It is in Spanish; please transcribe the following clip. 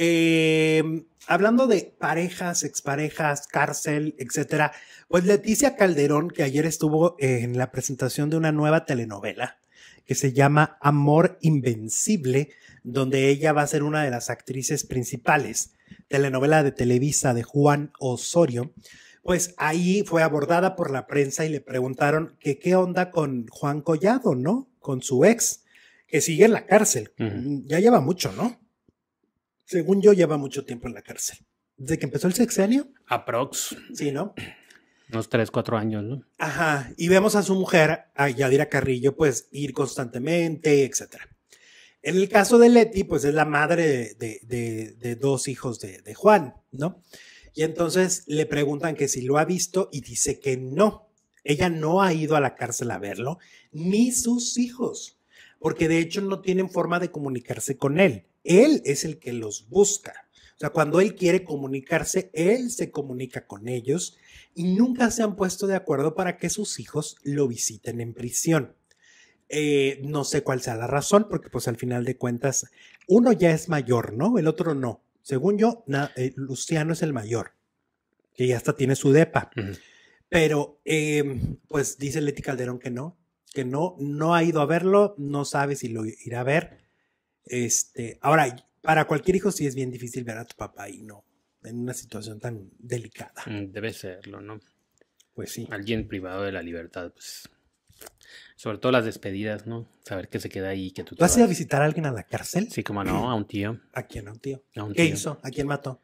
Em, hablando de parejas, exparejas, cárcel, etcétera, pues Leticia Calderón, que ayer estuvo en la presentación de una nueva telenovela que se llama Amor Invencible, donde ella va a ser una de las actrices principales, telenovela de Televisa de Juan Osorio, pues ahí fue abordada por la prensa y le preguntaron que qué onda con Juan Collado, ¿no? Con su ex, que sigue en la cárcel. Ya lleva mucho, ¿no? según yo, lleva mucho tiempo en la cárcel. Desde que empezó el sexenio. Aprox. Sí, ¿no? Unos tres, cuatro años, ¿no? Ajá. Y vemos a su mujer, a Yadira Carrillo, pues ir constantemente, etc. En el caso de Leti, pues es la madre de, dos hijos de, de Juan, ¿no? Y entonces le preguntan que si lo ha visto y dice que no. Ella no ha ido a la cárcel a verlo, ni sus hijos, porque de hecho no tienen forma de comunicarse con él. Él es el que los busca. O sea, cuando Él quiere comunicarse, Él se comunica con ellos y nunca se han puesto de acuerdo para que sus hijos lo visiten en prisión. Eh, no sé cuál sea la razón, porque pues al final de cuentas, uno ya es mayor, ¿no? El otro no. Según yo, eh, Luciano es el mayor, que ya hasta tiene su depa. Pero, em, pues dice Leti Calderón que no, que no, no ha ido a verlo, no sabe si lo irá a ver este, ahora, para cualquier hijo sí es bien difícil ver a tu papá y no en una situación tan delicada. Mm, debe serlo, ¿no? Pues sí. Alguien privado de la libertad, pues. Sobre todo las despedidas, ¿no? Saber que se queda ahí, que tú. vas. a visitar a alguien a la cárcel? Sí, como no, a un tío. ¿A quién? ¿A un tío? ¿Qué hizo? ¿A quién mató?